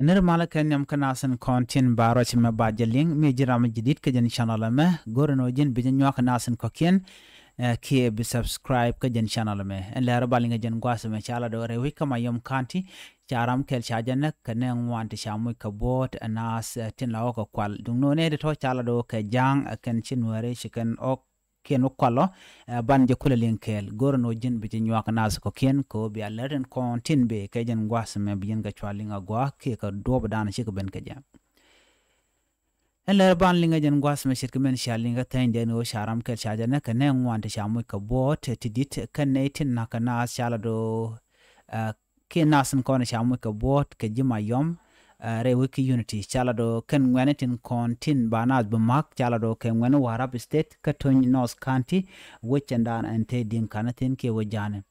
nirmala ken yam kanasen kontin baro chin ma bajeling mi jiram jidit ke jen channel me gorno jen bijin nyak nasen kokien ke bi subscribe ke jen channel me en lero balinga jen gwas me chala do rewi kama yom kanti charam kel chajan ke ne ngwanti shamu ka bot anas tin lawo ka kwal dungno ne de to chala do ke jang ken chin ware shiken ok kienukalo eh, ban a kulalikel goonji ka naskboknanshamkabot kaji ma yom rewiki unity chalado ken ngwenetin kontin banaj bumak chalado ken ngwenu warab state katony north county wechendan ante din kanatin ke wajane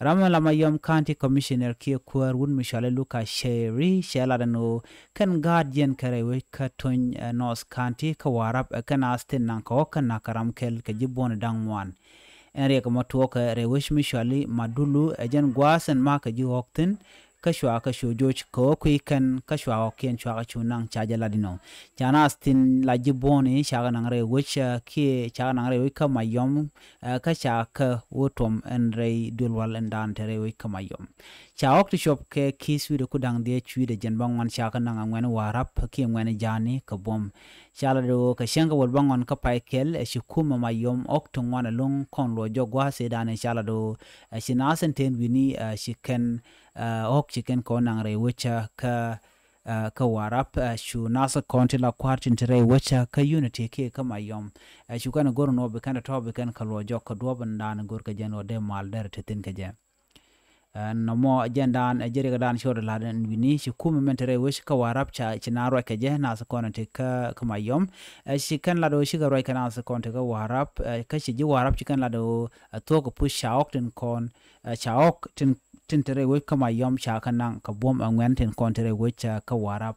ramala mayom county commissioner ke kuar wun mishale luka sheri shaladano ken guardian kare we katony eh, north county ka warab eh, ken astin nan ko kan nakaram kel ke jibon dangwan enriek matuoka rewish mishali madulu ejen eh, gwasen maka ji hoktin ka shwa ka sho ko ku kan ka shwa ko ken chaja ladino chunang cha chana astin la jiboni sha nang re woch ke cha nang re wika mayom ka sha ka wotom en re dulwal en dan tere wika mayom cha ok shop ke kisu ku dang de chwi de jen bangon sha nang ngwen warap ke ngwen jani ka bom shala do ka shenga wol bangon ka pai kel e shi kuma mayom ok to ngwana e lung kon lo jogwa se dan shala do e shi nasen ten wini e shi ken Uh, ok chiken konang nangre wecha ka Uh, ka warap uh, shu nasa county la kwartin tare wacha ka unity ke ka mayom uh, shu kana gor no be to be kan ka lojo ka do ban gor ka jen ode mal der tetin ka jen uh, na mo jen dan uh, jere ga dan shor la dan wini shu kuma men tare ka warap cha chinaro ka je nasa county ka ka mayom shi kan la do shi ga roi ka nasa county ka warap ka shi ji warap shi kan la do to ko push shaok tin kon shaok tin tin tere kama yom cha kanang ka bom ngwen tin kon tere we cha ka warap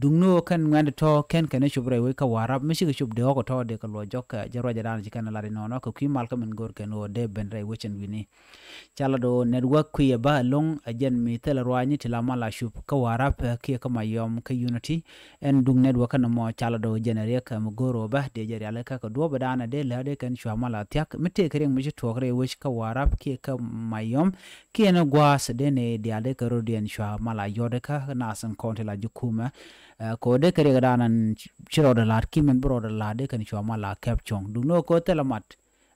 no kan ngwan to ken kene chubre we ka warap mishi shub de ka to de ka lo jok eh, jaro jadan ji jikana lari no no ko mal ka min gor ken o de ben re we chen wini chala do network kwi e ba long ajen mi tel nyi tila mala shub ka warap eh, ki e kama yom ka unity en dung network kan mo chala do jenere ka mo ba de jari ala ka ka do ba dana de la de kan shwa mala tiak mi te kring to ka warap ki e ka mayom ki na gwa sedene diade karodi en shwa mala yodeka na san konte la jukuma eh, ko de kare gadanan chiro da lar kimen bro da la de kan shwa mala capchong du no ko telemat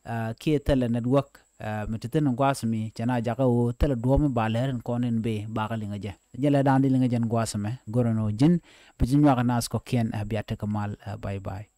eh, ki tele network eh, mititin gwasmi jana jaka wo tele duom ba leren konen be bakali ngaje jele dandi lingajen gwasme gorono jin bijin wa nas ko ken biate kamal bye bye